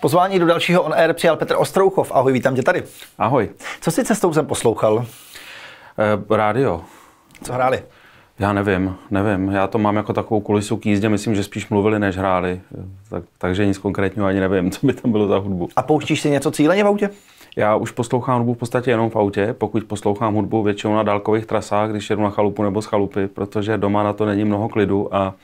Pozvání do dalšího On Air přijal Petr Ostrouchov. Ahoj, vítám tě tady. Ahoj. Co jsi cestou jsem poslouchal? E, rádio. Co hráli? Já nevím, nevím. Já to mám jako takovou kulisu k jízdě, myslím, že spíš mluvili, než hráli. Eh, tak, takže nic konkrétního ani nevím, co by tam bylo za hudbu. A pouštíš si něco cíleně v autě? Já už poslouchám hudbu v podstatě jenom v autě, pokud poslouchám hudbu většinou na dálkových trasách, když jedu na chalupu nebo z chalupy, protože doma na to není mnoho klidu a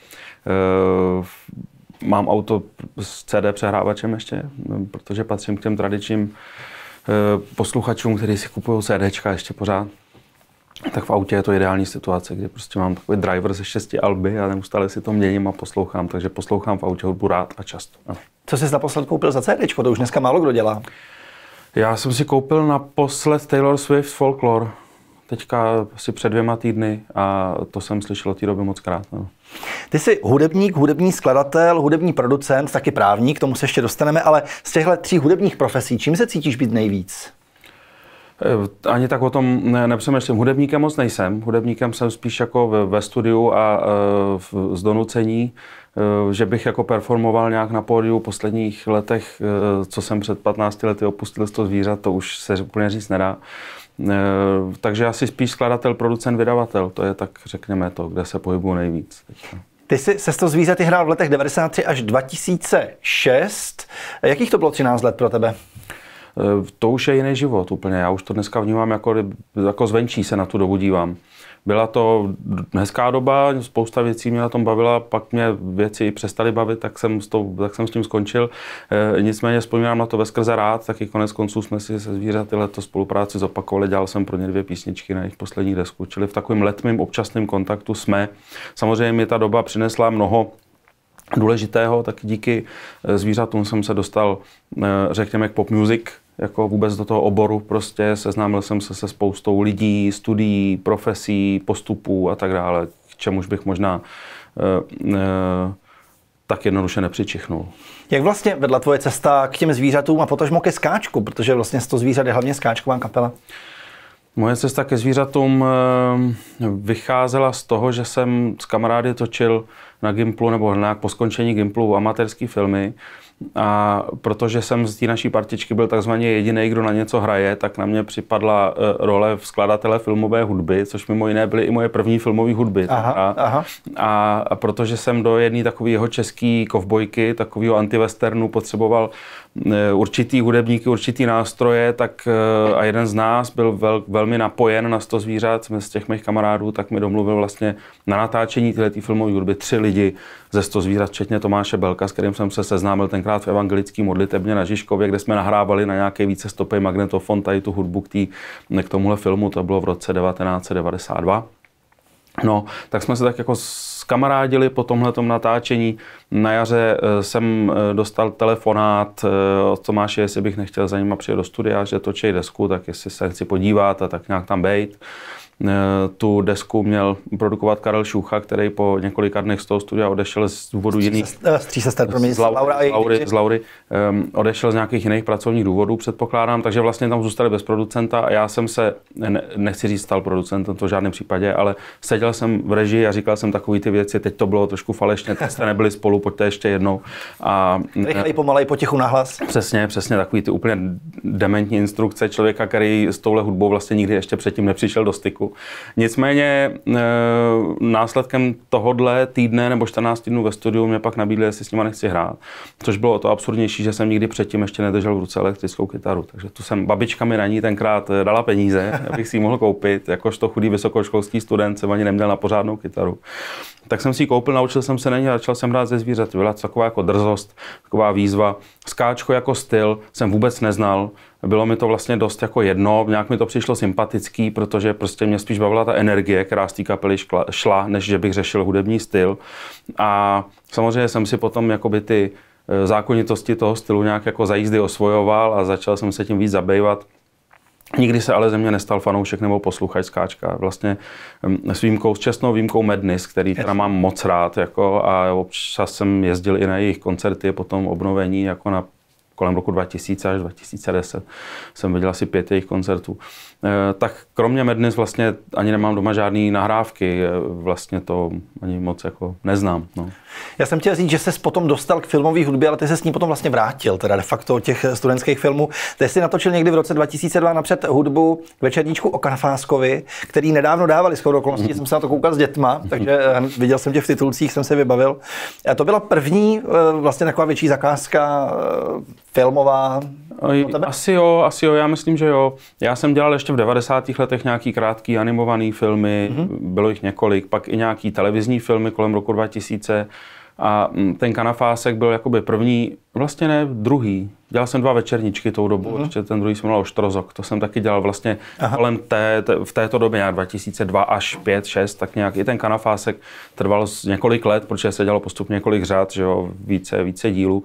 e, mám auto s CD přehrávačem ještě, protože patřím k těm tradičním e, posluchačům, kteří si kupují CDčka ještě pořád tak v autě je to ideální situace, kdy prostě mám takový driver ze šesti alby a neustále si to měním a poslouchám, takže poslouchám v autě hudbu rád a často. No. Co jsi naposled koupil za CD? To už dneska málo kdo dělá. Já jsem si koupil naposled Taylor Swift Folklore. Teďka asi před dvěma týdny a to jsem slyšel od té doby moc krát. No. Ty jsi hudebník, hudební skladatel, hudební producent, taky právník, k tomu se ještě dostaneme, ale z těchto tří hudebních profesí, čím se cítíš být nejvíc? Eh, ani tak o tom nepřemýšlím. Hudebníkem moc nejsem. Hudebníkem jsem spíš jako ve, ve studiu a e, z donucení, e, že bych jako performoval nějak na pódiu v posledních letech, e, co jsem před 15 lety opustil to zvířat, to už se úplně říct nedá. E, takže asi spíš skladatel, producent, vydavatel. To je tak, řekněme, to, kde se pohybuju nejvíc. Ty jsi se to zvířaty hrál v letech 93 až 2006. Jakých to bylo 13 let pro tebe? Eh, to už je jiný život úplně. Já už to dneska vnímám jako, jako zvenčí se na tu dobu dívám. Byla to hezká doba, spousta věcí mě na tom bavila, pak mě věci přestaly bavit, tak jsem s, to, tak jsem s tím skončil. E, nicméně vzpomínám na to veskrze skrze rád, taky konec konců jsme si se zvířaty leto spolupráci zopakovali, dělal jsem pro ně dvě písničky na jejich poslední desku, čili v takovém letmém občasném kontaktu jsme. Samozřejmě mi ta doba přinesla mnoho důležitého, tak díky eh, zvířatům jsem se dostal, řekněme, k pop music, jako vůbec do toho oboru prostě. Seznámil jsem se se spoustou lidí, studií, profesí, postupů a tak dále, k čemuž bych možná e, e, tak jednoduše nepřičichnul. Jak vlastně vedla tvoje cesta k těm zvířatům a potažmo ke skáčku, protože vlastně to zvířat je hlavně skáčková kapela? Moje cesta ke zvířatům eh, vycházela z toho, že jsem s kamarády točil na Gimplu nebo hned po skončení Gimplu amatérské filmy a protože jsem z té naší partičky byl takzvaně jediný, kdo na něco hraje, tak na mě připadla e, role v skladatele filmové hudby, což mimo jiné byly i moje první filmové hudby. Aha, a, aha. A, a protože jsem do jedné takové jeho české kovbojky, takového antivesternu, potřeboval Eh, určitý hudebníky, určitý nástroje, tak eh, a jeden z nás byl vel, velmi napojen na sto zvířat z těch mých kamarádů, tak mi domluvil vlastně na natáčení tyhle filmové hudby tři lidi ze sto zvířat, včetně Tomáše Belka, s kterým jsem se seznámil tenkrát v evangelickém modlitebně na Žižkově, kde jsme nahrávali na nějaké více stopy magnetofon tady tu hudbu k, tý, k tomuhle filmu, to bylo v roce 1992. No, tak jsme se tak jako skamarádili po tomhle natáčení. Na jaře eh, jsem eh, dostal telefonát eh, od Tomáše, jestli bych nechtěl za nima přijet do studia, že točí desku, tak jestli se chci podívat a tak nějak tam bejt. Eh, tu desku měl produkovat Karel Šucha, který po několika dnech z toho studia odešel z důvodu z jiných... Eh, stří se sester, promiň, z Laury, z Laury, z Laury um, odešel z nějakých jiných pracovních důvodů, předpokládám, takže vlastně tam zůstali bez producenta a já jsem se, ne, nechci říct, stal producentem, to v žádném případě, ale seděl jsem v režii a říkal jsem takové ty věci, teď to bylo trošku falešně, teď jste nebyli spolu, pojďte ještě jednou. A, Rychlej, eh, pomalej, potichu nahlas. Přesně, přesně, takový ty úplně dementní instrukce člověka, který s touhle hudbou vlastně nikdy ještě předtím nepřišel do styku. Facebooku. Nicméně e, následkem tohodle týdne nebo 14 dnů ve studiu mě pak nabídli, jestli s nima nechci hrát, což bylo to absurdnější, že jsem nikdy předtím ještě nedržel v ruce elektrickou kytaru. Takže tu jsem babička mi na ní tenkrát e, dala peníze, abych si ji mohl koupit. Jakožto chudý vysokoškolský student jsem ani neměl na pořádnou kytaru. Tak jsem si ji koupil, naučil jsem se na ní a začal jsem hrát ze zvířat. Byla taková jako drzost, taková výzva. Skáčko jako styl jsem vůbec neznal bylo mi to vlastně dost jako jedno, nějak mi to přišlo sympatický, protože prostě mě spíš bavila ta energie, která z té kapely šla, než že bych řešil hudební styl. A samozřejmě jsem si potom jakoby ty eh, zákonitosti toho stylu nějak jako za jízdy osvojoval a začal jsem se tím víc zabývat. Nikdy se ale ze mě nestal fanoušek nebo posluchač skáčka. Vlastně mm, s výjimkou, s čestnou výjimkou Madness, který teda mám moc rád, jako, a občas jsem jezdil i na jejich koncerty, potom obnovení, jako na kolem roku 2000 až 2010 jsem viděl asi pět jejich koncertů. Eh, tak kromě Madness vlastně ani nemám doma žádné nahrávky, eh, vlastně to ani moc jako neznám. No. Já jsem chtěl říct, že se potom dostal k filmové hudbě, ale ty se s ní potom vlastně vrátil, teda de facto těch eh, studentských filmů. Ty jsi natočil někdy v roce 2002 napřed hudbu k večerníčku o Kanfáskovi, který nedávno dávali skoro okolností, mm. jsem se na to koukal s dětma, takže viděl jsem tě v titulcích, jsem se vybavil. A to byla první vlastně taková větší zakázka filmová, asi jo, asi jo, já myslím, že jo. Já jsem dělal ještě v 90. letech nějaký krátký animovaný filmy, mm-hmm. bylo jich několik, pak i nějaký televizní filmy kolem roku 2000. A mm, ten kanafásek byl jakoby první, vlastně ne, druhý. Dělal jsem dva večerničky tou dobu, mm-hmm. ještě ten druhý se jmenoval Štrozok, to jsem taky dělal vlastně Aha. kolem té, té, v této době, nějak 2002 až 5, 6, tak nějak i ten kanafásek trval několik let, protože se dělalo postupně několik řád, že jo, více, více dílů.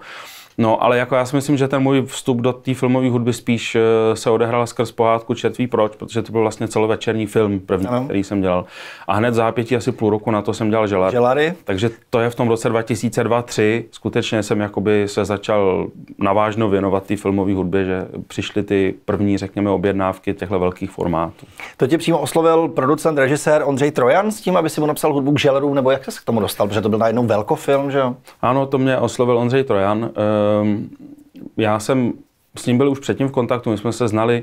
No, ale jako já si myslím, že ten můj vstup do té filmové hudby spíš eh, se odehrál skrz pohádku Četví proč, protože to byl vlastně celovečerní film první, ano. který jsem dělal. A hned zápětí asi půl roku na to jsem dělal želary. želary. Takže to je v tom roce 2002 3 Skutečně jsem jakoby se začal navážno věnovat té filmové hudbě, že přišly ty první, řekněme, objednávky těchto velkých formátů. To tě přímo oslovil producent, režisér Ondřej Trojan s tím, aby si mu napsal hudbu k želarům, nebo jak jsi k tomu dostal, protože to byl najednou velkofilm, že jo? Ano, to mě oslovil Ondřej Trojan. Eh, Ehm, já jsem s ním byl už předtím v kontaktu, my jsme se znali,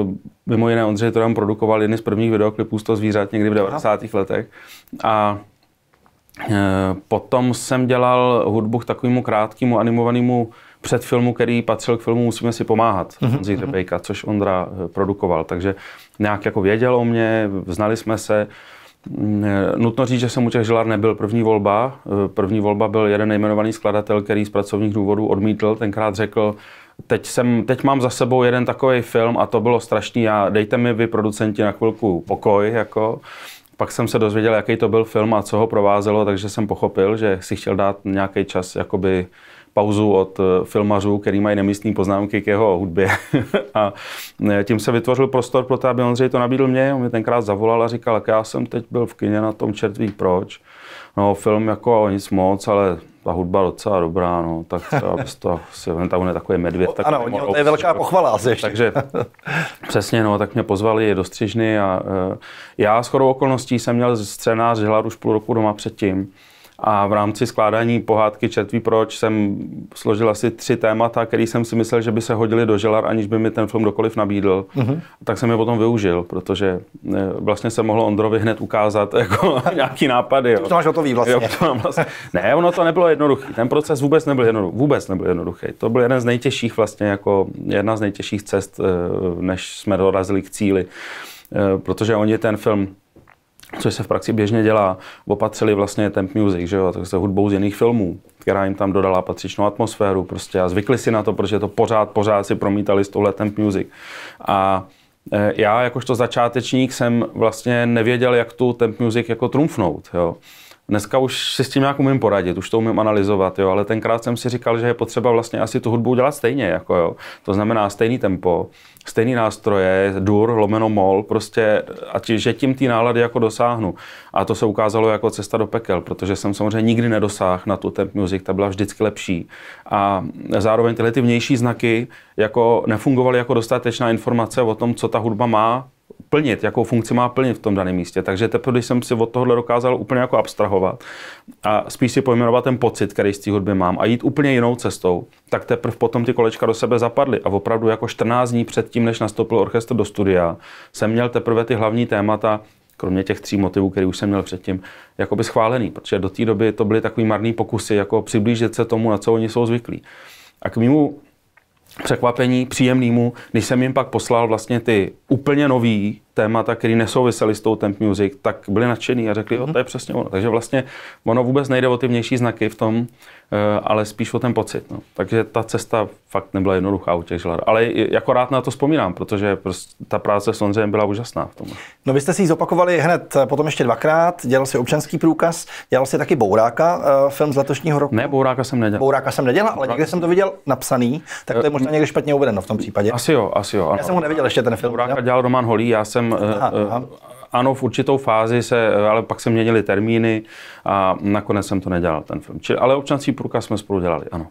ehm, mimo jiné Ondřej Toram produkoval jedny z prvních videoklipů z toho zvířat někdy v 90. letech. A ehm, potom jsem dělal hudbu k takovému krátkému animovanému předfilmu, který patřil k filmu Musíme si pomáhat, mhm, Honzi mm-hmm. Trpejka, což Ondra eh, produkoval. Takže nějak jako věděl o mě, znali jsme se, Eh, nutno říct, že jsem u těch žilár nebyl první volba. Eh, první volba byl jeden nejmenovaný skladatel, který z pracovních důvodů odmítl. Tenkrát řekl, teď, jsem, teď mám za sebou jeden takový film a to bylo strašný. A dejte mi vy, producenti, na chvilku pokoj. Jako. Pak jsem se dozvěděl, jaký to byl film a co ho provázelo, takže jsem pochopil, že si chtěl dát nějaký čas jakoby, uh, pauzu od eh, filmařů, který mají nemístní poznámky k jeho hudbě. a eh, tím se vytvořil prostor pro to, aby Ondřej to nabídl mě. On mi tenkrát zavolal a říkal, jak já jsem teď byl v kině na tom čertví, proč? No, film jako nic moc, ale ta hudba docela dobrá, no, tak třeba to si vem, tam je takový medvěd. Tak ano, to je velká jako- pochvala asi ještě. Takže přesně, no, tak mě pozvali do Střižny a e, já s chodou okolností jsem měl scénář Hladuš půl roku doma předtím. A v rámci skládání pohádky Čertví proč jsem složil asi tři témata, které jsem si myslel, že by se hodili do želar, aniž by mi ten film dokoliv nabídl. Mm-hmm. Tak jsem je potom využil, protože eh, vlastně se mohlo Ondrovi hned ukázat jako nějaký nápady. Jo. To máš hotový vlastně. Jo, to vlastně. Ne, ono to nebylo jednoduché. Ten proces vůbec nebyl jednoduchý. Vůbec nebyl jednoduchý. To byl jeden z nejtěžších vlastně, jako jedna z nejtěžších cest, eh, než jsme dorazili k cíli. Eh, protože oni ten film což se v praxi běžně dělá, opatřili vlastně temp music, že jo, tak se hudbou z jiných filmů, která jim tam dodala patřičnou atmosféru prostě a zvykli si na to, protože to pořád, pořád si promítali s touhle temp music. A e, já jakožto začátečník jsem vlastně nevěděl, jak tu temp music jako trumfnout, jo. Dneska už si s tím nějak umím poradit, už to umím analyzovat, jo, ale tenkrát jsem si říkal, že je potřeba vlastně asi tu hudbu dělat stejně, jako jo. To znamená stejný tempo, stejný nástroje, dur, lomeno mol, prostě, a tím, že tím ty nálady jako dosáhnu. A to se ukázalo jako cesta do pekel, protože jsem samozřejmě nikdy nedosáhl na tu temp music, ta byla vždycky lepší. A zároveň tyhle ty vnější znaky jako nefungovaly jako dostatečná informace o tom, co ta hudba má plnit, jakou funkci má plnit v tom daném místě. Takže teprve, když jsem si od tohohle dokázal úplně jako abstrahovat a spíš si pojmenovat ten pocit, který z té hudby mám a jít úplně jinou cestou, tak teprve potom ty kolečka do sebe zapadly. A opravdu jako 14 dní předtím, než nastoupil orchestr do studia, jsem měl teprve ty hlavní témata kromě těch tří motivů, který už jsem měl předtím, jako by schválený, protože do té doby to byly takový marný pokusy, jako přiblížit se tomu, na co oni jsou zvyklí. A k mému překvapení příjemnému, když jsem jim pak poslal vlastně ty úplně nový témata, které nesouvisely s tou temp music, tak byli nadšený a řekli, jo, mhm. to je přesně ono. Takže vlastně ono vůbec nejde o ty vnější znaky v tom, Eh, ale spíš o ten pocit. No. Takže ta cesta fakt nebyla jednoduchá u těch žlar. Ale jako rád na to vzpomínám, protože prostě ta práce s Ondřejem byla úžasná v tom. No vy jste si ji zopakovali hned eh, potom ještě dvakrát, dělal si občanský průkaz, dělal si taky Bouráka, eh, film z letošního roku. Ne, Bouráka jsem nedělal. Bouráka jsem nedělal, ale někde jsem to viděl napsaný, tak to je možná někde špatně uvedeno v tom případě. Asi jo, asi jo. Ano. Já jsem ho neviděl ještě ten film. Bouráka dělal Roman Holý, já jsem... Aha, aha ano, v určitou fázi se, ale pak se měnily termíny a nakonec jsem to nedělal, ten film. Čili, ale občanský průkaz jsme spolu dělali, ano.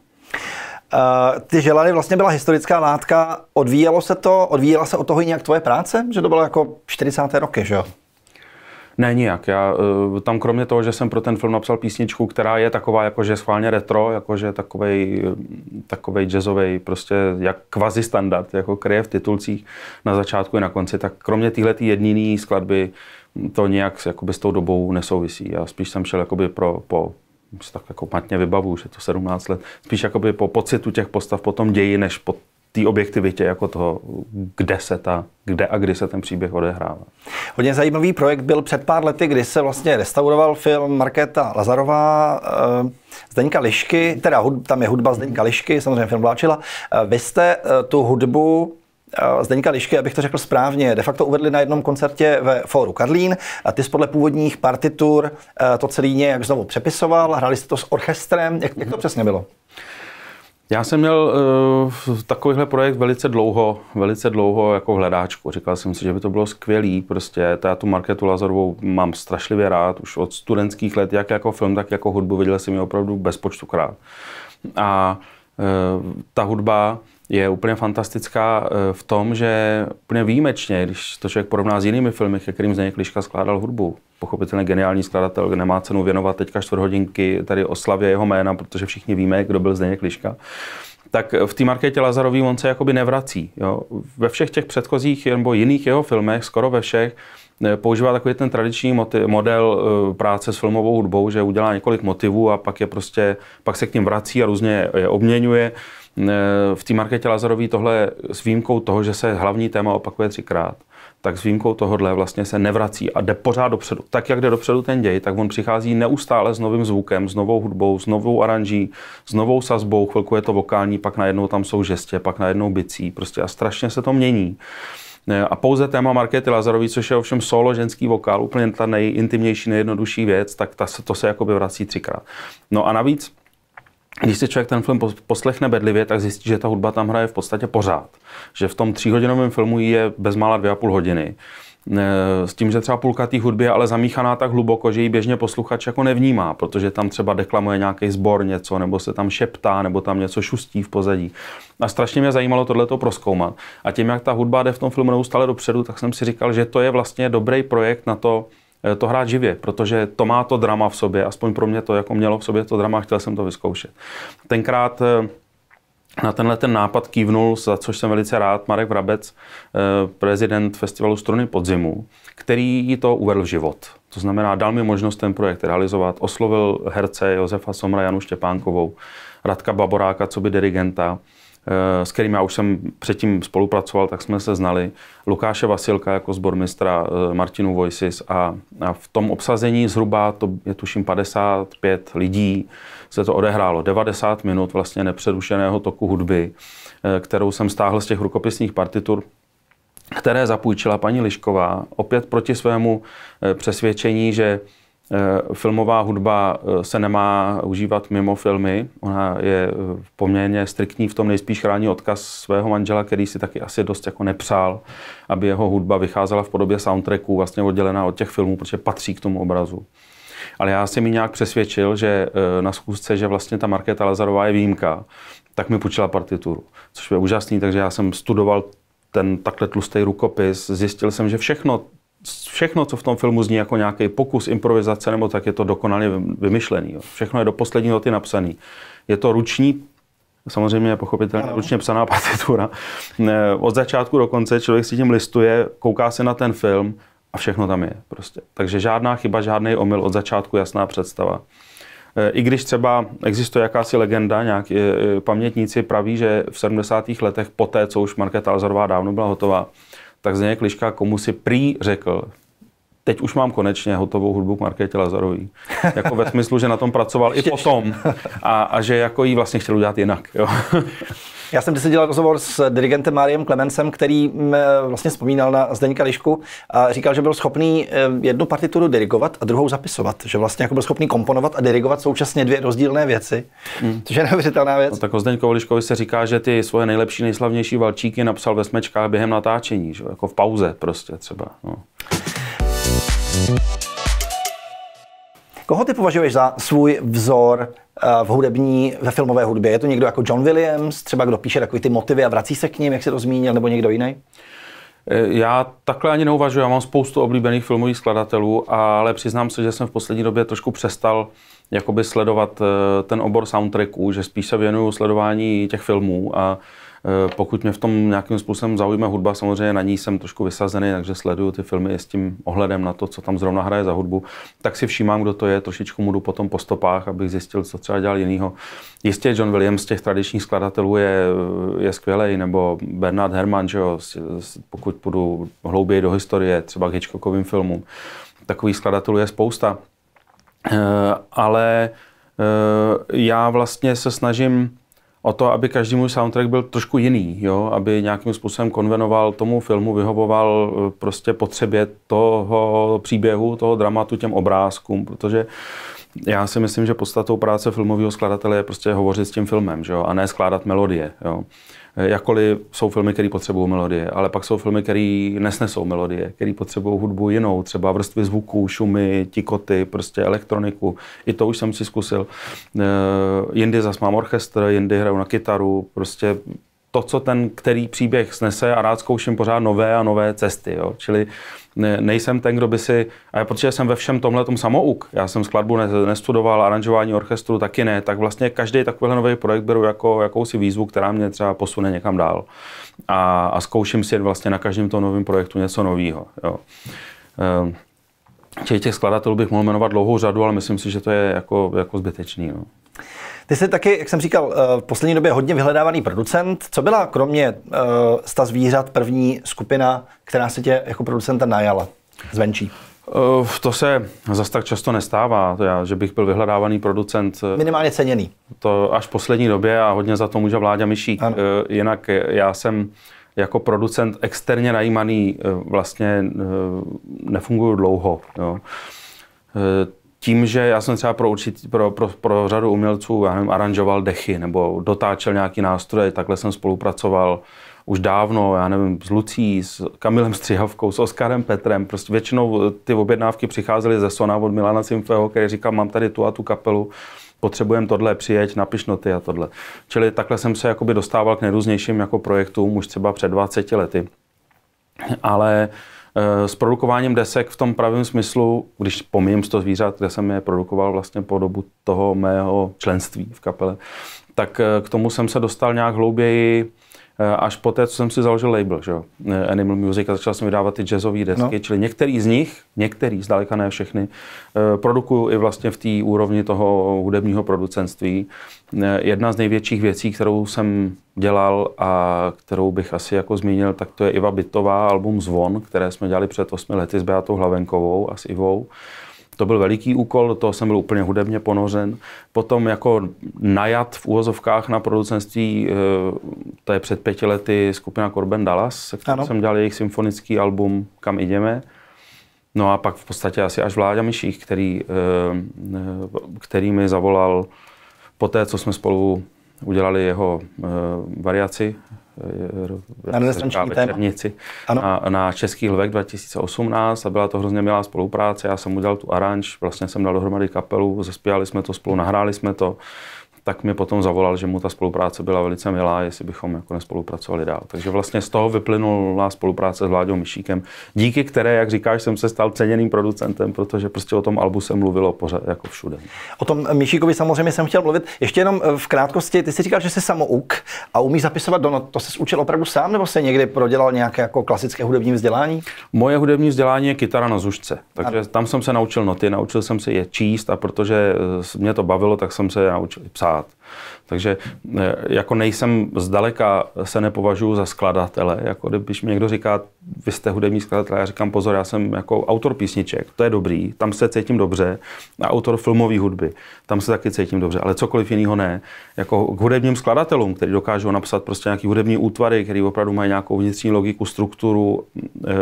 Uh, ty želady vlastně byla historická látka, odvíjelo se to, odvíjela se od toho i nějak tvoje práce, že to bylo jako 40. roky, že jo? Ne, nijak. Já eh, tam kromě toho, že jsem pro ten film napsal písničku, která je taková jakože schválně retro, jakože takovej, takovej jazzovej, prostě jak kvazi standard, jako kryje v titulcích na začátku i na konci, tak kromě téhle jediný skladby to nějak jakoby s tou dobou nesouvisí. Já spíš jsem šel jakoby pro, po, tak jako matně vybavu, že to 17 let, spíš jakoby po pocitu těch postav, po tom ději, než po té objektivitě jako toho, kde se ta, kde a kdy se ten příběh odehrává. Hodně zajímavý projekt byl před pár lety, kdy se vlastně restauroval film Markéta Lazarová, eh, Zdeňka Lišky, teda tam je hudba Zdeňka Lišky, samozřejmě film vláčila. Eh, vy jste eh, tu hudbu Zdeňka Lišky, abych to řekl správně, de facto uvedli na jednom koncertě ve Fóru Karlín. A ty jsi podle původních partitur to celý nějak znovu přepisoval, hráli jste to s orchestrem. Jak, jak to přesně bylo? Já jsem měl uh, takovýhle projekt velice dlouho, velice dlouho jako hledáčku. Říkal jsem si, že by to bylo skvělý. Prostě já tu Marketu Lazarovou mám strašlivě rád, už od studentských let, jak jako film, tak jako hudbu. Viděl jsem ji opravdu bezpočtukrát. A uh, ta hudba je úplně fantastická eh, v tom, že úplně výjimečně, když to člověk porovná s jinými filmy, ke kterým Zdeněk Liška skládal hudbu, pochopitelně geniální skladatel, nemá cenu věnovat teďka hodinky tady oslavě jeho jména, protože všichni víme, kdo byl Zdeněk Liška, tak v té marketě Lazarový on se jakoby nevrací. Jo. Ve všech těch předchozích nebo jiných jeho filmech, skoro ve všech, eh, používá takový ten tradiční model eh, práce s filmovou hudbou, že udělá několik motivů a pak je prostě, pak se k ním vrací a různě je obměňuje. Eh, v té marketě Lazarový tohle s výjimkou toho, že se hlavní téma opakuje třikrát, tak s výjimkou tohohle vlastně se nevrací a jde pořád dopředu. Tak, jak jde dopředu ten děj, tak on přichází neustále s novým zvukem, s novou hudbou, s novou aranží, s novou sazbou, chvilku je to vokální, pak najednou tam jsou žestě, pak najednou bicí, prostě a strašně se to mění. Eh, a pouze téma Markety Lazarový, což je ovšem solo ženský vokál, úplně ta nejintimnější, nejjednodušší věc, tak ta, to se jako vrací třikrát. No a navíc když si člověk ten film poslechne bedlivě, tak zjistí, že ta hudba tam hraje v podstatě pořád. Že v tom tříhodinovém filmu je bezmála dvě a půl hodiny. S tím, že třeba půlka té hudby je ale zamíchaná tak hluboko, že ji běžně posluchač jako nevnímá, protože tam třeba deklamuje nějaký sbor něco, nebo se tam šeptá, nebo tam něco šustí v pozadí. A strašně mě zajímalo to proskoumat. A tím, jak ta hudba jde v tom filmu neustále dopředu, tak jsem si říkal, že to je vlastně dobrý projekt na to, Eh, to hrát živě, protože to má to drama v sobě, aspoň pro mě to jako mělo v sobě to drama, chtěl jsem to vyzkoušet. Tenkrát eh, na tenhle ten nápad kývnul, za což jsem velice rád, Marek Vrabec, eh, prezident festivalu Struny podzimu, který to uvedl v život. To znamená, dal mi možnost ten projekt realizovat, oslovil herce Josefa Somra, Janu Štěpánkovou, Radka Baboráka, co by dirigenta, Eh, s kterým já už jsem předtím spolupracoval, tak jsme se znali. Lukáše Vasilka jako zbormistra eh, Martinu Voices a, v tom obsazení zhruba, to je tuším 55 lidí, se to odehrálo. 90 minut vlastně nepředušeného toku hudby, eh, kterou jsem stáhl z těch rukopisných partitur, které zapůjčila paní Lišková, opět proti svému přesvědčení, že Eh, filmová hudba eh, se nemá užívat mimo filmy. Ona je eh, poměrně striktní v tom, nejspíš chrání odkaz svého manžela, který si taky asi dost jako nepřál, aby jeho hudba vycházela v podobě soundtracku, vlastně oddělená od těch filmů, protože patří k tomu obrazu. Ale já jsem mi nějak přesvědčil, že na schůzce, že vlastně ta Markéta Lazarová je výjimka, tak mi půjčila partituru, což je úžasný, takže já jsem studoval ten takhle tlustý rukopis, zjistil jsem, že všechno všechno, co v tom filmu zní jako nějaký pokus improvizace, nebo tak je to dokonale vymyšlený. Jo. Všechno je do posledního ty napsaný. Je to ruční samozřejmě pochopitelně ručně psaná partitura. Od začátku do konce člověk si tím listuje, kouká se na ten film a všechno tam je. Prostě. Takže žádná chyba, žádný omyl, od začátku jasná představa. E, I když třeba existuje jakási legenda, nějaký e, e, pamětníci praví, že v 70. letech, poté, co už Markéta Alzorová dávno byla hotová, tak něj Kliška komu si prý řekl, teď už mám konečně hotovou hudbu k Markétě Lazarový. Jako ve smyslu, že na tom pracoval i potom a, a že jako jí vlastně chtěl udělat jinak. Jo. Já jsem si dělal rozhovor s dirigentem Mariem Klemencem, který mm, eh, vlastně vzpomínal na Zdeňka Lišku a říkal, že byl schopný eh, jednu partituru dirigovat a druhou zapisovat. Že vlastně jako byl schopný komponovat a dirigovat současně dvě rozdílné věci, mm. což je neuvěřitelná věc. No, tak o Zdeňkovi Liškovi se říká, že ty svoje nejlepší, nejslavnější valčíky napsal ve smečkách během natáčení, že? jako v pauze prostě třeba. No. Koho ty považuješ za svůj vzor eh, v hudební, ve filmové hudbě? Je to někdo jako John Williams, třeba kdo píše takový ty motivy a vrací se k ním, jak se to zmínil, nebo někdo jiný? Eh, já takhle ani neuvažuji, já mám spoustu oblíbených filmových skladatelů, ale přiznám se, že jsem v poslední době trošku přestal jakoby sledovat eh, ten obor soundtracků, že spíš se věnuju sledování těch filmů a Eh, pokud mě v tom nějakým způsobem zaujme hudba, samozřejmě na ní jsem trošku vysazený, takže sleduju ty filmy s tím ohledem na to, co tam zrovna hraje za hudbu, tak si všímám, kdo to je, trošičku mu jdu potom po stopách, abych zjistil, co třeba dělal jinýho. Jistě John Williams z těch tradičních skladatelů je, je skvělý, nebo Bernard Herrmann, že jo, pokud půjdu hlouběji do historie, třeba k Hitchcockovým filmům. Takových skladatelů je spousta. Eh, ale eh, já vlastně se snažím o to, aby každý můj soundtrack byl trošku jiný, jo? aby nějakým způsobem konvenoval tomu filmu, vyhovoval eh, prostě potřebě toho příběhu, toho dramatu, těm obrázkům, protože já si myslím, že podstatou práce filmového skladatele je prostě hovořit s tím filmem, že jo? a ne skládat melodie. Jo? Eh, jakkoliv jsou filmy, které potřebují melodie, ale pak jsou filmy, které nesnesou melodie, které potřebují hudbu jinou, třeba vrstvy zvuků, šumy, tikoty, prostě elektroniku. I to už jsem si zkusil. Eh, jindy zas mám orchestr, jindy hraju na kytaru, prostě to, co ten který příběh snese a rád zkouším pořád nové a nové cesty. Jo? Čili nejsem ten, kdo by si, a já, protože jsem ve všem tomhle tom samouk, já jsem skladbu nestudoval, aranžování orchestru taky ne, tak vlastně každý takovýhle nový projekt beru jako jakousi výzvu, která mě třeba posune někam dál. A, a zkouším si vlastně na každém tom novém projektu něco nového. Čili ehm, těch skladatelů bych mohl jmenovat dlouhou řadu, ale myslím si, že to je jako, jako zbytečný. No. Ty jsi taky, jak jsem říkal, eh, v poslední době hodně vyhledávaný producent. Co byla kromě eh, sta zvířat první skupina, která se tě jako producenta najala zvenčí? Eh, to se zas tak často nestává, to já, že bych byl vyhledávaný producent. Minimálně ceněný. To až v poslední době a hodně za to může Vláďa myší. Uh, Jinak já jsem jako producent externě najímaný vlastně nefunguju dlouho. Jo tím, že já jsem třeba pro, určitý, pro, pro, pro řadu umělců já nevím, aranžoval dechy nebo dotáčel nějaký nástroje, takhle jsem spolupracoval už dávno, já nevím, s Lucí, s Kamilem Střihavkou, s Oskarem Petrem, prostě většinou eh, ty objednávky přicházely ze Sona od Milana Simfeho, který říkal, mám tady tu a tu kapelu, potřebujeme tohle, přijeď, napiš noty a tohle. Čili takhle jsem se jakoby dostával k nejrůznějším jako projektům už třeba před 20 lety. Ale Eh, s produkováním desek v tom pravém smyslu, když pomíjím to zvířat, kde jsem je produkoval vlastně po dobu toho mého členství v kapele, tak eh, k tomu jsem se dostal nějak hlouběji Eh, až poté, co jsem si založil label, že? Eh, Animal Music, a začal jsem vydávat ty jazzové desky, no. čili některý z nich, některý, zdaleka ne všechny, eh, produkuju i vlastně v té úrovni toho hudebního producenství. Jedna z největších věcí, kterou jsem dělal a kterou bych asi jako zmínil, tak to je Iva Bitová, album Zvon, které jsme dělali před osmi lety s Beatou Hlavenkovou a s Ivou. To byl veliký úkol, do toho jsem byl úplně hudebně ponořen. Potom jako najat v úvozovkách na producenství, eh, to je před pěti lety skupina Corben Dallas, se kterou jsem dělal jejich symfonický album Kam jdeme. No a pak v podstatě asi až Vláďa Myších, který, eh, který mi zavolal po té, co jsme spolu udělali jeho eh, variaci Eh, na nestraniční eh, Černici ano. Na, na Český lvek 2018 a byla to hrozně milá spolupráce. Já jsem udělal tu aranž, vlastně jsem dal dohromady kapelu, zaspívali jsme to spolu, nahráli jsme to tak mi potom zavolal, že mu ta spolupráce byla velice milá, jestli bychom jako nespolupracovali dál. Takže vlastně z toho vyplynula spolupráce s Vláďou Myšíkem, díky které, jak říkáš, jsem se stal ceněným producentem, protože prostě o tom albu se mluvilo pořád jako všude. O tom Myšíkovi samozřejmě jsem chtěl mluvit. Ještě jenom eh, v krátkosti, ty jsi říkal, že jsi samouk a umíš zapisovat do not. To se učil opravdu sám, nebo se někdy prodělal nějaké jako klasické hudební vzdělání? Moje hudební vzdělání je kytara na zušce, takže a... tam jsem se naučil noty, naučil jsem se je číst a protože eh, mě to bavilo, tak jsem se naučil psát rád. Takže eh, jako nejsem zdaleka, se nepovažuji za skladatele. Jako když mi někdo říká, vy jste hudební skladatel, já říkám pozor, já jsem jako autor písniček, to je dobrý, tam se cítím dobře, a autor filmové hudby, tam se taky cítím dobře, ale cokoliv jiného ne. Jako k hudebním skladatelům, kteří dokážou napsat prostě nějaký hudební útvary, který opravdu mají nějakou vnitřní logiku, strukturu, eh,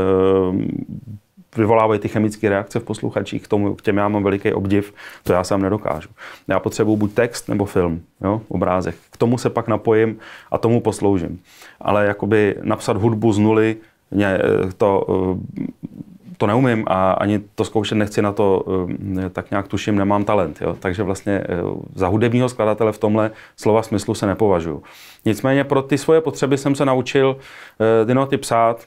vyvolávají ty chemické reakce v posluchačích, k tomu k těm já mám veliký obdiv, to já sám nedokážu. Já potřebuji buď text nebo film, jo, obrázek. K tomu se pak napojím a tomu posloužím. Ale jakoby napsat hudbu z nuly, mě eh, to, eh, to neumím a ani to zkoušet nechci na to, eh, tak nějak tuším, nemám talent. Jo? Takže vlastně za hudebního skladatele v tomhle slova smyslu se nepovažuju. Nicméně pro ty svoje potřeby jsem se naučil ty noty psát,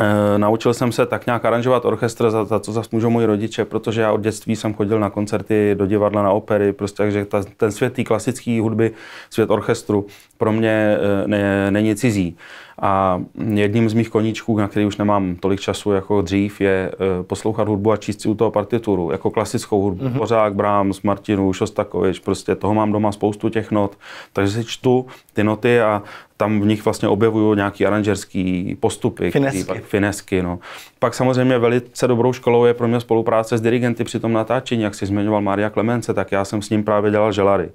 Eh, naučil jsem se tak nějak aranžovat orchestr, za, za co zase můžou moji rodiče, protože já od dětství jsem chodil na koncerty, do divadla, na opery, prostě takže ta, ten svět té klasické hudby, svět orchestru pro mě eh, ne, není cizí. A jedním z mých koníčků, na který už nemám tolik času jako dřív, je eh, poslouchat hudbu a číst si u toho partituru, jako klasickou hudbu. Mm-hmm. Pořák, Brahms, Martinu, Šostakovič, prostě toho mám doma spoustu těch not, takže si čtu ty noty a tam v nich vlastně objevují nějaký aranžerský postupy, finesky. Který, finesky no. pak samozřejmě velice dobrou školou je pro mě spolupráce s dirigenty při tom natáčení, jak si zmiňoval Maria Klemence, tak já jsem s ním právě dělal želary.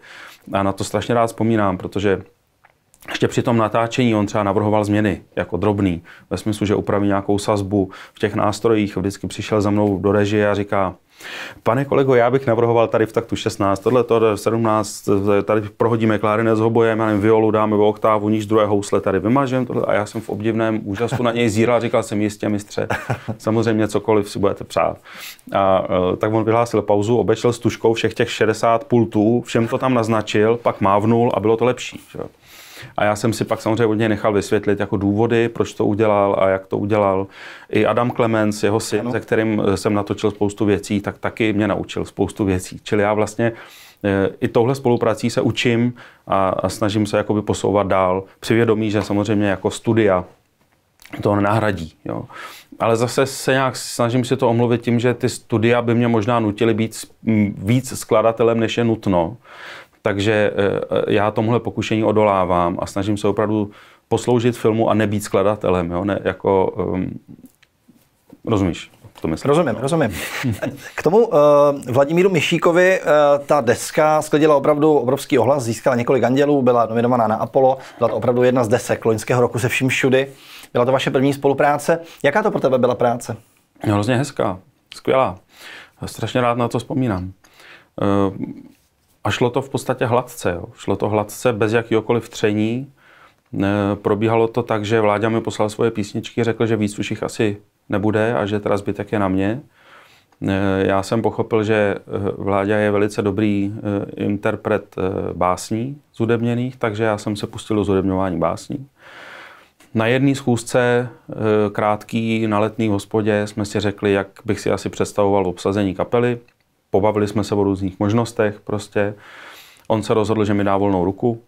A na to strašně rád vzpomínám, protože ještě při tom natáčení on třeba navrhoval změny, jako drobný, ve smyslu, že upraví nějakou sazbu v těch nástrojích. Vždycky přišel za mnou do režie a říká, Pane kolego, já bych navrhoval tady v taktu 16, tohle to 17, tady prohodíme klarinet s hobojem, já nevím, violu dáme v oktávu, níž druhé housle tady vymažem. Tohle. A já jsem v obdivném úžasu na něj zíral, říkal jsem jistě mistře, samozřejmě cokoliv si budete přát. A, e, tak on vyhlásil pauzu, obešel s tuškou všech těch 60 pultů, všem to tam naznačil, pak mávnul a bylo to lepší. Že? A já jsem si pak samozřejmě od něj nechal vysvětlit jako důvody, proč to udělal a jak to udělal. I Adam Clemens, jeho syn, ano. se kterým eh, jsem natočil spoustu věcí, tak taky mě naučil spoustu věcí. Čili já vlastně eh, i tohle spoluprací se učím a, a snažím se jakoby posouvat dál. Při vědomí, že samozřejmě jako studia to nahradí. Jo. Ale zase se nějak snažím si to omluvit tím, že ty studia by mě možná nutily být víc skladatelem, než je nutno. Takže eh, eh, já tomuhle pokušení odolávám a snažím se opravdu posloužit filmu a nebýt skladatelem, jo? Ne, jako, um, rozumíš? To myslím. Rozumím, no. rozumím. K tomu uh, Vladimíru Mišíkovi uh, ta deska sklidila opravdu obrovský ohlas, získala několik andělů, byla nominovaná na Apollo, byla to opravdu jedna z desek loňského roku se vším všudy. Byla to vaše první spolupráce. Jaká to pro tebe byla práce? No, hrozně hezká, skvělá. Strašně rád na to vzpomínám. Uh, a šlo to v podstatě hladce. Jo. Šlo to hladce, bez jakýkoliv tření. E, probíhalo to tak, že Vláďa mi poslal svoje písničky, řekl, že víc už jich asi nebude a že teda zbytek je na mě. E, já jsem pochopil, že e, Vláďa je velice dobrý e, interpret e, básní zudebněných, takže já jsem se pustil do zudebňování básní. Na jedné schůzce e, krátký na letní hospodě jsme si řekli, jak bych si asi představoval obsazení kapely pobavili jsme se o různých možnostech prostě. On se rozhodl, že mi dá volnou ruku.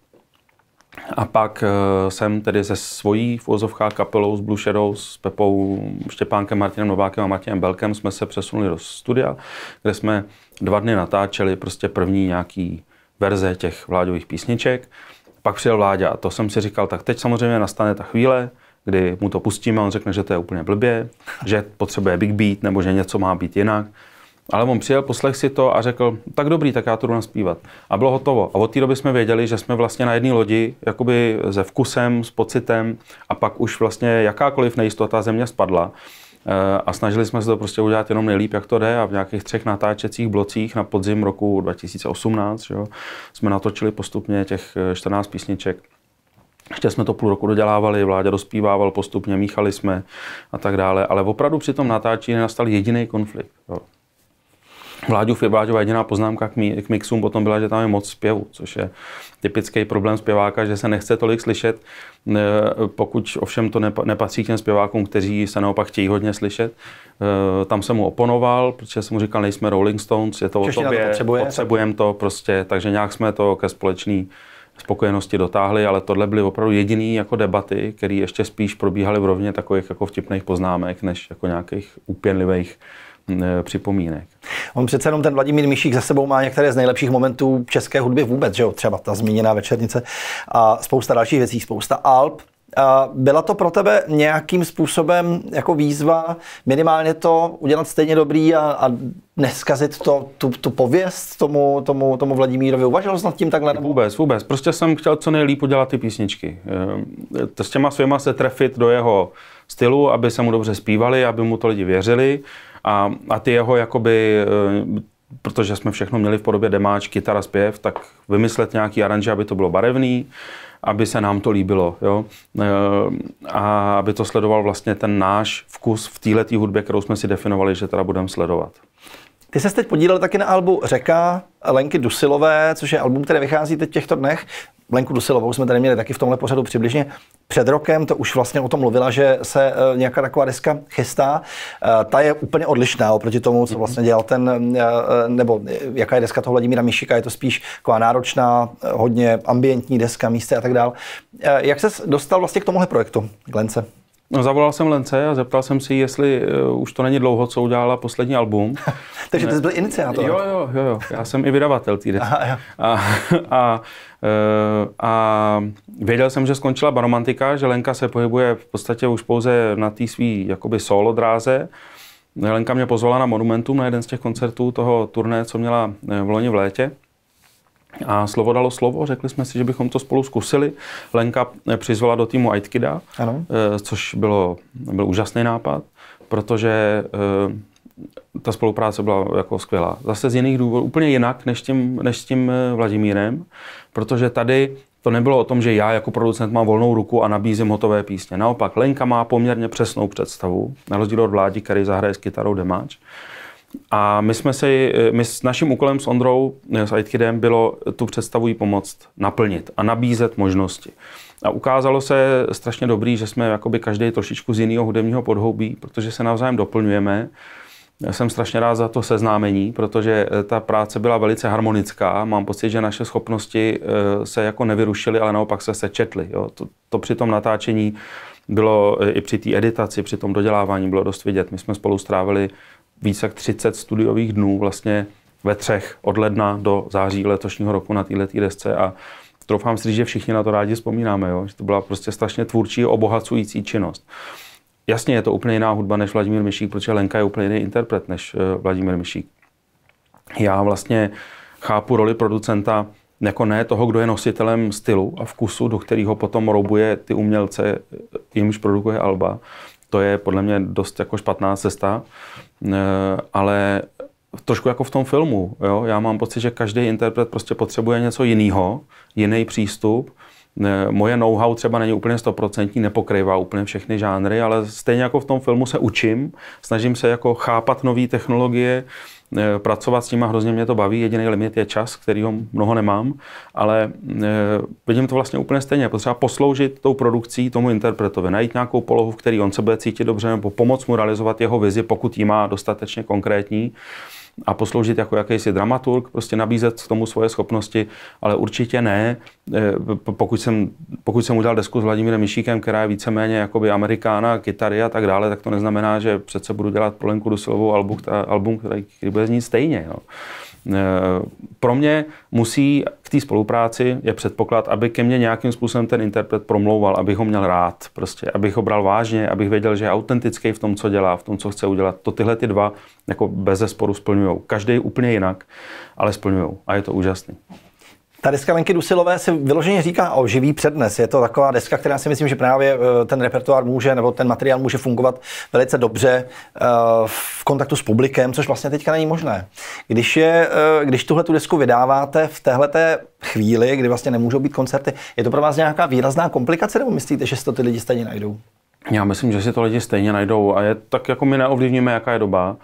A pak eh, jsem tedy se svojí v kapelou s Blue Shadow, s Pepou Štěpánkem, Martinem Novákem a Martinem Belkem jsme se přesunuli do studia, kde jsme dva dny natáčeli prostě první nějaký verze těch vláďových písniček. Pak přijel Vláďa a to jsem si říkal, tak teď samozřejmě nastane ta chvíle, kdy mu to pustíme, on řekne, že to je úplně blbě, že potřebuje Big Beat nebo že něco má být jinak. Ale on přijel, poslech si to a řekl, tak dobrý, tak já to jdu naspívat. A bylo hotovo. A od té doby jsme věděli, že jsme vlastně na jedné lodi, jakoby se vkusem, s pocitem a pak už vlastně jakákoliv nejistota země spadla. Eh, a snažili jsme se to prostě udělat jenom nejlíp, jak to jde a v nějakých třech natáčecích blocích na podzim roku 2018 že jo, jsme natočili postupně těch 14 eh, písniček. Ještě jsme to půl roku dodělávali, vládě dospívával postupně, míchali jsme a tak dále, ale opravdu při tom natáčení nenastal jediný konflikt. Jo je Vláďová jediná poznámka k, mi, k mixům potom byla, že tam je moc zpěvu, což je typický problém zpěváka, že se nechce tolik slyšet, eh, pokud ovšem to nepatří k těm zpěvákům, kteří se naopak chtějí hodně slyšet. Eh, tam jsem mu oponoval, protože jsem mu říkal, nejsme Rolling Stones, je to o tobě, to potřebuje. potřebujeme to prostě, takže nějak jsme to ke společný spokojenosti dotáhli, ale tohle byly opravdu jediný jako debaty, které ještě spíš probíhaly v rovně takových jako vtipných poznámek, než jako nějakých úpěnlivých Eh, připomínek. On přece jenom ten Vladimír Mišík za sebou má některé z nejlepších momentů české hudby vůbec, že jo? třeba ta zmíněná večernice a spousta dalších věcí, spousta Alp. Byla to pro tebe nějakým způsobem jako výzva minimálně to udělat stejně dobrý a, a neskazit to, tu, tu pověst tomu, tomu, tomu Vladimírovi? Uvažoval jsi nad tím takhle? Vůbec, vůbec. Prostě jsem chtěl co nejlíp udělat ty písničky. Eh, s těma svěma se trefit do jeho stylu, aby se mu dobře zpívali, aby mu to lidi věřili a, a ty jeho jakoby, eh, protože jsme všechno měli v podobě demáč, kytara, zpěv, tak vymyslet nějaký aranže, aby to bylo barevný, aby se nám to líbilo, jo? Eh, a aby to sledoval vlastně ten náš vkus v této hudbě, kterou jsme si definovali, že teda budeme sledovat. Ty se teď podílel taky na albu Řeka Lenky Dusilové, což je album, které vychází teď v těchto dnech. Lenku Dusilovou jsme tady měli taky v tomhle pořadu přibližně před rokem, to už vlastně o tom mluvila, že se e, nějaká taková deska chystá. E, ta je úplně odlišná oproti tomu, co vlastně dělal ten, e, nebo jaká je deska toho Vladimíra Mišika, je to spíš taková náročná, hodně ambientní deska, místa a tak dále. Jak se dostal vlastně k tomuhle projektu, Glence? No, zavolal jsem Lence a zeptal jsem si, jestli uh, už to není dlouho, co udělala poslední album. Takže to jsi byl iniciátor. Jo, jo, jo, jo. Já jsem i vydavatel týdne. A, a, a, eh, a věděl jsem, že skončila baromantika, že Lenka se pohybuje v podstatě už pouze na té svý jakoby solo dráze. Lenka mě pozvala na Monumentum na jeden z těch koncertů toho turné, co měla eh, v loni v létě. A slovo dalo slovo, řekli jsme si, že bychom to spolu zkusili. Lenka přizvala do týmu Aitkida, ano. Eh, což bylo, byl úžasný nápad, protože eh, ta spolupráce byla jako skvělá. Zase z jiných důvodů, úplně jinak než, tím, než s tím eh, Vladimírem, protože tady to nebylo o tom, že já jako producent mám volnou ruku a nabízím hotové písně. Naopak, Lenka má poměrně přesnou představu, na rozdíl od vládi, který zahraje s kytarou Demáč. A my jsme si, eh, my s naším úkolem s Ondrou, eh, s Aitkidem, bylo tu představu jí pomoct naplnit a nabízet možnosti. A ukázalo se strašně dobrý, že jsme jakoby každý trošičku z jiného hudebního podhoubí, protože se navzájem doplňujeme. Já jsem strašně rád za to seznámení, protože eh, ta práce byla velice harmonická. Mám pocit, že naše schopnosti se jako nevyrušily, ale naopak se sečetly. Jo. To, to při tom natáčení bylo i při té editaci, při tom dodělávání bylo dost vidět. My jsme spolu strávili víc jak 30 studiových dnů vlastně ve třech od ledna do září letošního roku na této desce a troufám si říct, že všichni na to rádi vzpomínáme, jo? že to byla prostě strašně tvůrčí, obohacující činnost. Jasně, je to úplně jiná hudba než Vladimír Mišík, protože Lenka je úplně jiný interpret než eh, Vladimír Mišík. Já vlastně chápu roli producenta jako ne toho, kdo je nositelem stylu a vkusu, do kterého potom roubuje ty umělce, jimž produkuje Alba, to je podle mě dost jako špatná cesta, eh, ale trošku jako v tom filmu. Jo? Já mám pocit, že každý interpret prostě potřebuje něco jiného, jiný přístup. Eh, moje know-how třeba není úplně stoprocentní, nepokrývá úplně všechny žánry, ale stejně jako v tom filmu se učím, snažím se jako chápat nové technologie, Eh, pracovat s a hrozně mě to baví, jediný limit je čas, kterýho mnoho nemám, ale eh, vidím to vlastně úplně stejně, potřeba posloužit tou produkcí tomu interpretovi, najít nějakou polohu, v který on se bude cítit dobře, nebo pomoct mu realizovat jeho vizi, pokud ji má dostatečně konkrétní a posloužit jako jakýsi dramaturg, prostě nabízet k tomu svoje schopnosti, ale určitě ne, eh, pokud jsem, pokud jsem udělal desku s Vladimírem Mišíkem, která je víceméně jakoby amerikána, kytary a tak dále, tak to neznamená, že přece budu dělat Polenku Lenku Dusilovou album, album který, který bude znít stejně. Jo. Eh, pro mě musí k té spolupráci je předpoklad, aby ke mně nějakým způsobem ten interpret promlouval, abych ho měl rád, prostě, abych ho bral vážně, abych věděl, že je autentický v tom, co dělá, v tom, co chce udělat. To tyhle ty dva jako bez zesporu splňují. Každý úplně jinak, ale splňují a je to úžasný. Ta deska Lenky Dusilové se vyloženě říká o živý přednes. Je to taková deska, která si myslím, že právě eh, ten repertoár může, nebo ten materiál může fungovat velice dobře eh, v kontaktu s publikem, což vlastně teďka není možné. Když, je, eh, když tuhle tu desku vydáváte v téhle chvíli, kdy vlastně nemůžou být koncerty, je to pro vás nějaká výrazná komplikace, nebo myslíte, že si to ty lidi stejně najdou? Já myslím, že si to lidi stejně najdou a je tak jako my neovlivníme, jaká je doba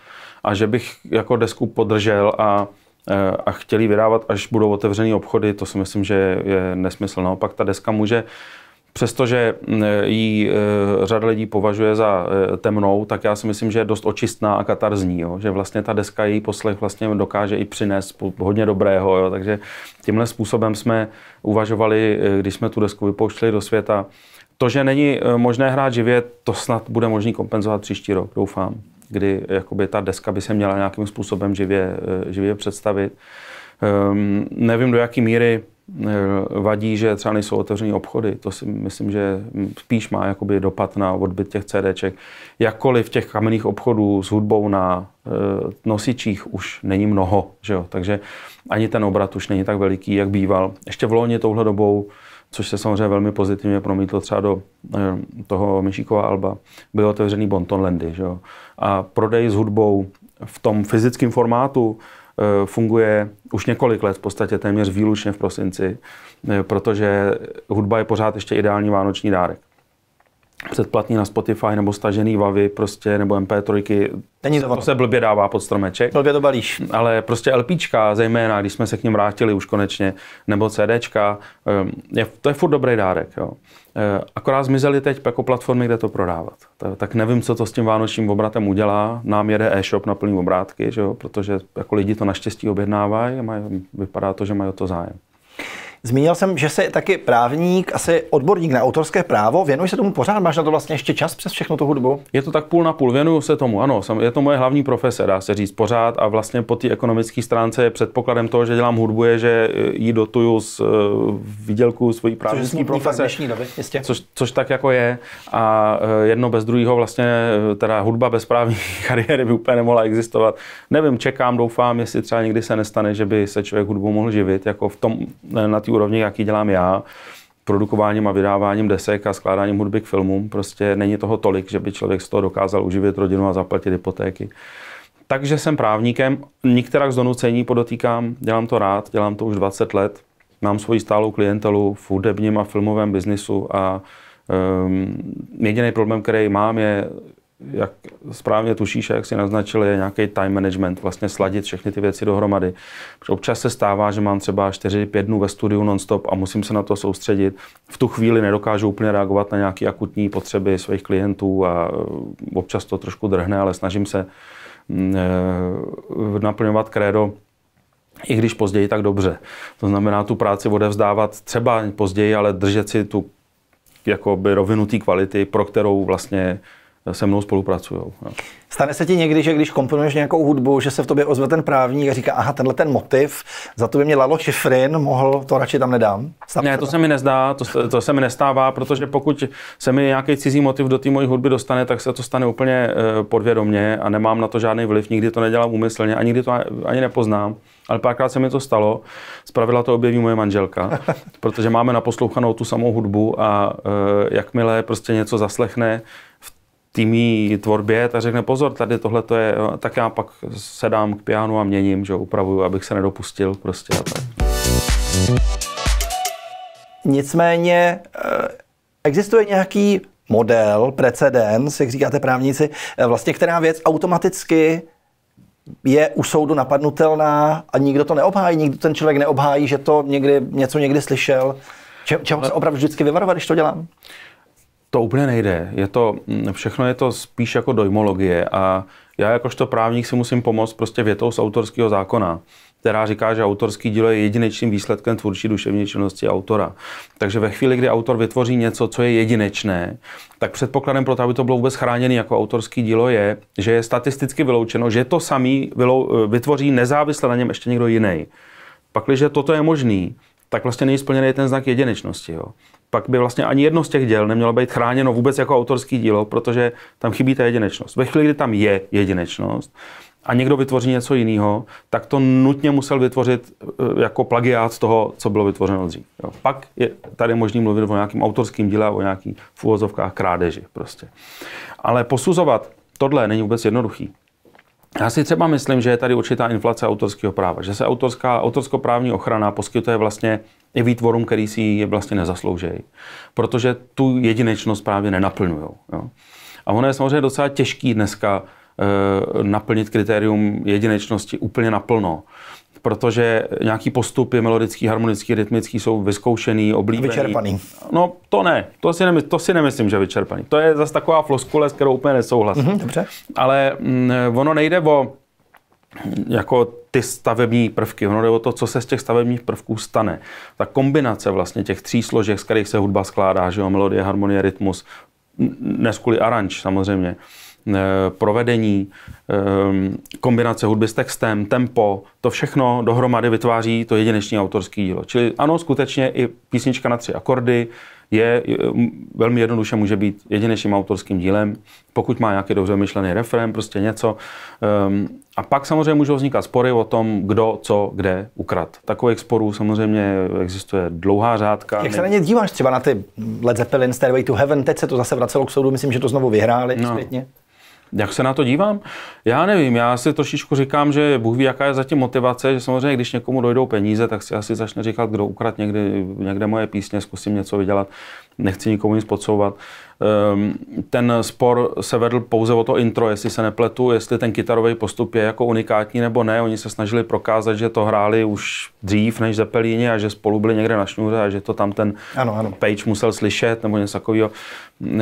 a že bych jako desku podržel a Eh, a chtěli vydávat, až budou otevřené obchody, to si myslím, že je nesmysl. Naopak ta deska může Přestože mm, ji eh, řada lidí považuje za eh, temnou, tak já si myslím, že je dost očistná a katarzní. Jo? Že vlastně ta deska, její poslech vlastně dokáže i přinést hodně dobrého. Jo? Takže tímhle způsobem jsme uvažovali, když jsme tu desku vypouštěli do světa. To, že není možné hrát živě, to snad bude možné kompenzovat příští rok, doufám kdy jakoby ta deska by se měla nějakým způsobem živě, eh, živě představit. Um, nevím, do jaké míry eh, vadí, že třeba nejsou otevřené obchody. To si myslím, že spíš má jakoby dopad na odbyt těch CDček. Jakkoliv těch kamenných obchodů s hudbou na eh, nosičích už není mnoho, že jo? takže ani ten obrat už není tak veliký, jak býval. Ještě v loni touhle dobou což se samozřejmě velmi pozitivně promítlo třeba do eh, toho Myšíkova Alba. Byly otevřený Bonton Landy, že jo? A prodej s hudbou v tom fyzickém formátu eh, funguje už několik let, v podstatě téměř výlučně v prosinci, eh, protože hudba je pořád ještě ideální vánoční dárek předplatný na Spotify nebo stažený Vavy prostě, nebo MP3, Není to, to se blbě dává pod stromeček. Blbě to balíš. Ale prostě LPčka, zejména, když jsme se k ním vrátili už konečně, nebo CDčka, ehm, je, to je furt dobrý dárek. Jo. Eh, akorát zmizely teď jako platformy, kde to prodávat. Tak nevím, co to s tím vánočním obratem udělá. Nám jede e-shop na plný obrátky, že jo, protože jako lidi to naštěstí objednávají a vypadá to, že mají o to zájem. Zmínil jsem, že jsi taky právník, asi odborník na autorské právo. Věnuješ se tomu pořád? Máš na to vlastně ještě čas přes všechno tu hudbu? Je to tak půl na půl. Věnuju se tomu, ano. Je to moje hlavní profese, dá se říct, pořád. A vlastně po té ekonomické stránce je předpokladem toho, že dělám hudbu, je, že eh, ji dotuju z eh, výdělku svojí právnické profese. Doby, jistě. Což, což, tak jako je. A eh, jedno bez druhého vlastně, teda hudba bez právní kariéry by úplně nemohla existovat. Nevím, čekám, doufám, jestli třeba někdy se nestane, že by se člověk hudbu mohl živit, jako v tom, na té úrovni, jaký dělám já, produkováním a vydáváním desek a skládáním hudby k filmům. Prostě není toho tolik, že by člověk z toho dokázal uživit rodinu a zaplatit hypotéky. Takže jsem právníkem, některak z donucení podotýkám, dělám to rád, dělám to už 20 let, mám svoji stálou klientelu v hudebním a filmovém biznisu a um, jediný problém, který mám, je jak správně tušíš, jak si naznačil, je nějaký time management, vlastně sladit všechny ty věci dohromady. Protože občas se stává, že mám třeba 4-5 dnů ve studiu nonstop a musím se na to soustředit. V tu chvíli nedokážu úplně reagovat na nějaké akutní potřeby svých klientů a eh, občas to trošku drhne, ale snažím se mm, eh, naplňovat krédo, i když později, tak dobře. To znamená tu práci odevzdávat třeba později, ale držet si tu jakoby by té kvality, pro kterou vlastně se mnou spolupracují. Stane se ti někdy, že když komponuješ nějakou hudbu, že se v tobě ozve ten právník a říká, aha, tenhle ten motiv, za to by mě Lalo Šifrin, mohl, to radši tam nedám. Stav ne, to se mi nezdá, to, se, to se mi nestává, protože pokud se mi nějaký cizí motiv do té mojí hudby dostane, tak se to stane úplně eh, podvědomně a nemám na to žádný vliv, nikdy to nedělám úmyslně a nikdy to ani nepoznám. Ale párkrát se mi to stalo, zpravidla to objeví moje manželka, protože máme naposlouchanou tu samou hudbu a eh, jakmile prostě něco zaslechne, mý tvorbě, tak řekne pozor, tady tohle to je, no, tak já pak sedám k pianu a měním, že upravuju, abych se nedopustil prostě a tak. Nicméně eh, existuje nějaký model, precedens, jak říkáte právníci, eh, vlastně která věc automaticky je u soudu napadnutelná a nikdo to neobhájí, nikdo ten člověk neobhájí, že to někdy, něco někdy slyšel. Čeho se opravdu vždycky vyvarovat, když to dělám? To úplně nejde. Je to, mm, všechno je to spíš jako dojmologie a já jakožto právník si musím pomoct prostě větou z autorského zákona, která říká, že autorský dílo je jedinečným výsledkem tvůrčí duševní činnosti autora. Takže ve chvíli, kdy autor vytvoří něco, co je jedinečné, tak předpokladem pro to, aby to bylo vůbec chráněné jako autorský dílo, je, že je statisticky vyloučeno, že to samý eh, vytvoří nezávisle na něm ještě někdo jiný. Pakliže toto je možný, tak vlastně není splněný ten znak jedinečnosti. Jo. Pak by vlastně ani jedno z těch děl nemělo být chráněno vůbec jako autorský dílo, protože tam chybí ta jedinečnost. Ve chvíli, kdy tam je jedinečnost, a někdo vytvoří něco jiného, tak to nutně musel vytvořit e, jako plagiát toho, co bylo vytvořeno dřív. Jo. Pak je tady možný mluvit o nějakém autorském díle, o nějakých v úvozovkách krádeži prostě. Ale posuzovat tohle není vůbec jednoduchý. Já si třeba myslím, že je tady určitá inflace autorského práva, že se autorská, autorskoprávní ochrana poskytuje vlastně i výtvorům, který si ji vlastně nezasloužejí, protože tu jedinečnost právě nenaplňují. A ono je samozřejmě docela těžký dneska eh, naplnit kritérium jedinečnosti úplně naplno protože nějaký postupy melodický, harmonický, rytmický jsou vyzkoušený, oblíbený. Vyčerpaný. No to ne, to si, nemysl, to si nemyslím, že vyčerpaný. To je zase taková floskule, s kterou úplně nesouhlasím. Mm-hmm, dobře. Ale mm, ono nejde o jako ty stavební prvky, ono jde o to, co se z těch stavebních prvků stane. Ta kombinace vlastně těch tří složek, z kterých se hudba skládá, že jo, melodie, harmonie, rytmus, dnes kvůli aranž samozřejmě, Eh, provedení, eh, kombinace hudby s textem, tempo, to všechno dohromady vytváří to jedinečné autorské dílo. Čili ano, skutečně i písnička na tři akordy je velmi jednoduše může být jedinečným autorským dílem, pokud má nějaký dobře myšlený refrén, prostě něco. Ehm, a pak samozřejmě můžou vznikat spory o tom, kdo, co, kde ukrad. Takových sporů samozřejmě existuje dlouhá řádka. Jak se na ně díváš třeba na ty Led Zeppelin, Stairway to Heaven, teď se to zase vracelo k soudu, myslím, že to znovu vyhráli no. zpětně. Jak se na to dívám? Já nevím, já si trošičku říkám, že Bůh ví, jaká je zatím motivace, že samozřejmě, když někomu dojdou peníze, tak si asi začne říkat, kdo ukrad někdy, někde moje písně, zkusím něco vydělat, nechci nikomu nic podsouvat. Ehm, ten spor se vedl pouze o to intro, jestli se nepletu, jestli ten kytarový postup je jako unikátní nebo ne. Oni se snažili prokázat, že to hráli už dřív než Zepelíni a že spolu byli někde na šňůře a že to tam ten ano, ano. page musel slyšet nebo něco takového ehm,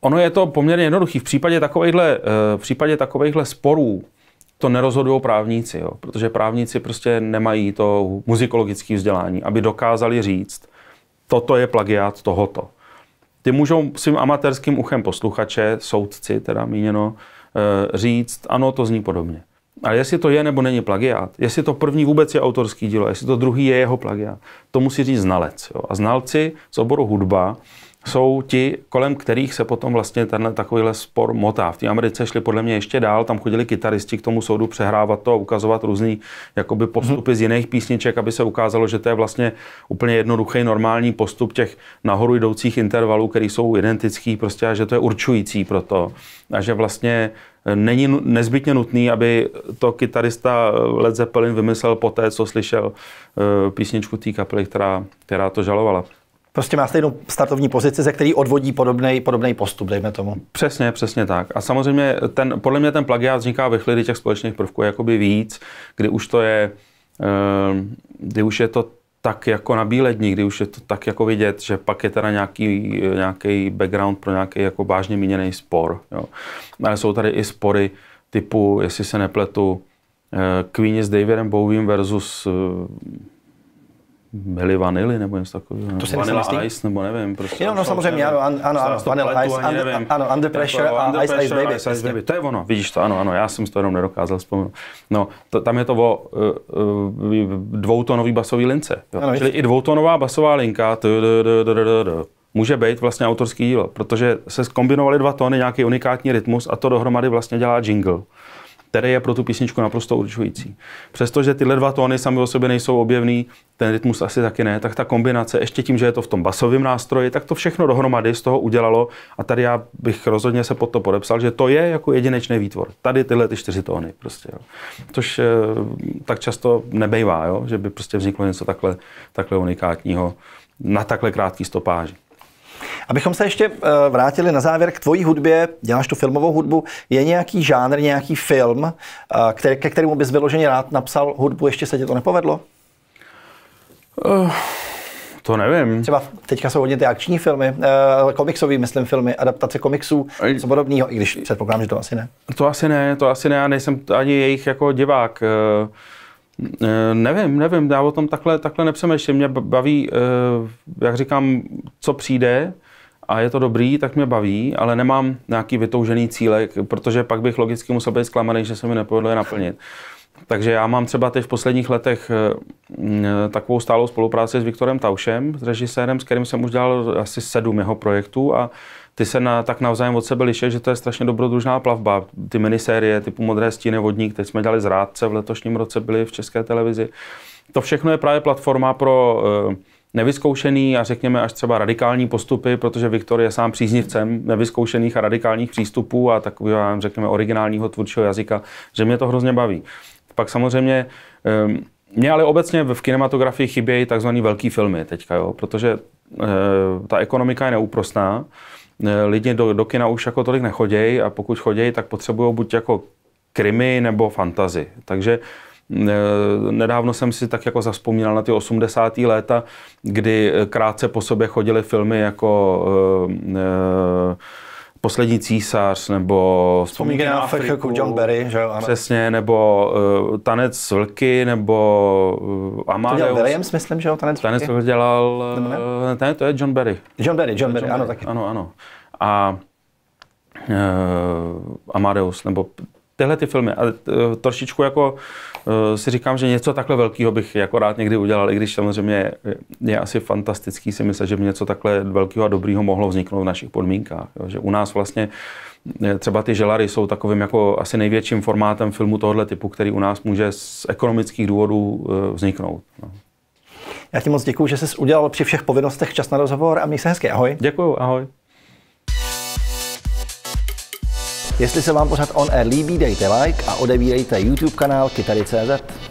Ono je to poměrně jednoduché. V případě takovejhle, eh, v případě takovejhle sporů to nerozhodují právníci, jo? protože právníci prostě nemají to muzikologické vzdělání, aby dokázali říct, toto je plagiát tohoto. Ty můžou svým amatérským uchem posluchače, soudci teda míněno, eh, říct, ano, to zní podobně. Ale jestli to je nebo není plagiát, jestli to první vůbec je autorský dílo, jestli to druhý je jeho plagiát, to musí říct znalec. Jo? A znalci z oboru hudba jsou ti, kolem kterých se potom vlastně ten takovýhle spor motá. V té Americe šli podle mě ještě dál, tam chodili kytaristi k tomu soudu přehrávat to a ukazovat různý jakoby postupy mm-hmm. z jiných písniček, aby se ukázalo, že to je vlastně úplně jednoduchý normální postup těch nahoru jdoucích intervalů, které jsou identický prostě a že to je určující pro to. A že vlastně eh, není nezbytně nutný, aby to kytarista eh, Led Zeppelin vymyslel po té, co slyšel eh, písničku té kapely, která, která to žalovala prostě má stejnou startovní pozici, ze který odvodí podobný podobný postup, dejme tomu. Přesně, přesně tak. A samozřejmě ten, podle mě ten plagiát vzniká ve chvíli těch společných prvků jakoby víc, kdy už to je, eh, kdy už je to tak jako na bílední, kdy už je to tak jako vidět, že pak je teda nějaký, nějaký background pro nějaký jako vážně míněný spor. Jo. Ale jsou tady i spory typu, jestli se nepletu, eh, Queenie s Davidem Bowiem versus eh, byly vanily nebo něco takového. To se Vanilla Ice, nebo nevím. Prostě Jenom, no samozřejmě, ano, ano, ano Vanilla Ice, under, nevím. ano, Under Pressure jako, a under Ice, pressure, ice, baby, ice, ice baby. To je ono, vidíš to, ano, ano, já jsem to jenom nedokázal vzpomenout. No, to, tam je to o uh, e, uh, e, dvoutonový basový lince. Jo. Ano, Čili i dvoutonová basová linka může být vlastně autorský dílo, protože se zkombinovaly dva tóny, nějaký unikátní rytmus a to dohromady vlastně dělá jingle který je pro tu písničku naprosto určující. Přestože tyhle dva tóny sami o sobě nejsou objevný, ten rytmus asi taky ne, tak ta kombinace, ještě tím, že je to v tom basovém nástroji, tak to všechno dohromady z toho udělalo a tady já bych rozhodně se pod to podepsal, že to je jako jedinečný výtvor. Tady tyhle ty čtyři tóny prostě, jo. Což eh, tak často nebejvá, jo? že by prostě vzniklo něco takhle, takhle unikátního na takhle krátký stopáži. Abychom se ještě eh, vrátili na závěr k tvojí hudbě, děláš tu filmovou hudbu, je nějaký žánr, nějaký film, eh, který, ke kterému bys vyloženě rád napsal hudbu, ještě se ti to nepovedlo? Uh, to nevím. Třeba teďka jsou hodně ty akční filmy, uh, myslím, filmy, adaptace komiksů, co podobného, i když předpokládám, že to asi ne. To asi ne, to asi ne, já nejsem ani jejich jako divák. Uh, Eh, nevím, nevím, já o tom takhle, takhle nepřemýšlím. Mě baví, eh, jak říkám, co přijde a je to dobrý, tak mě baví, ale nemám nějaký vytoužený cílek, protože pak bych logicky musel být zklamaný, že se mi nepovedlo je naplnit. Takže já mám třeba teď v posledních letech eh, takovou stálou spolupráci s Viktorem Taušem, s režisérem, s kterým jsem už dělal asi sedm jeho projektů a ty se na, tak navzájem od sebe liší, že to je strašně dobrodružná plavba. Ty minisérie typu Modré stíny, Vodník, teď jsme dělali Zrádce v letošním roce, byli v české televizi. To všechno je právě platforma pro eh, nevyzkoušený a řekněme až třeba radikální postupy, protože Viktor je sám příznivcem nevyzkoušených a radikálních přístupů a takového, řekněme, originálního tvůrčího jazyka, že mě to hrozně baví. Pak samozřejmě eh, mě ale obecně v kinematografii chybějí takzvané velké filmy teďka, jo, protože eh, ta ekonomika je neúprostná. Eh, lidi do, do kina už jako tolik nechodějí a pokud chodějí, tak potřebují buď jako krimi nebo fantazy. Takže eh, Nedávno jsem si tak jako zaspomínal na ty 80. léta, kdy eh, krátce po sobě chodily filmy jako uh, uh, Poslední císař, nebo Vzpomínky na Afriku, Afriku John Barry, že jo? Ano. Přesně, nebo uh, Tanec vlky, nebo uh, eh, Amadeus. To dělal Williams, myslím, že jo, Tanec vlky. Tanec to dělal, ne? ten, eh, to je John Barry. John Barry, John Barry, ano, taky. Ano, ano. A uh, Amadeus, nebo tyhle ty filmy. A eh, trošičku jako eh, si říkám, že něco takhle velkého bych jako rád někdy udělal, i když samozřejmě je asi fantastický si myslet, že by něco takhle velkého a dobrého mohlo vzniknout v našich podmínkách. Jo. Že u nás vlastně eh, třeba ty želary jsou takovým jako asi největším formátem filmu tohoto typu, který u nás může z ekonomických důvodů vzniknout. No. Já ti moc děkuji, že jsi udělal při všech povinnostech čas na rozhovor a měj se hezky. Ahoj. Děkuji, ahoj. Jestli se vám pořád On Air líbí, dejte like a odebírejte YouTube kanál Kytary.cz.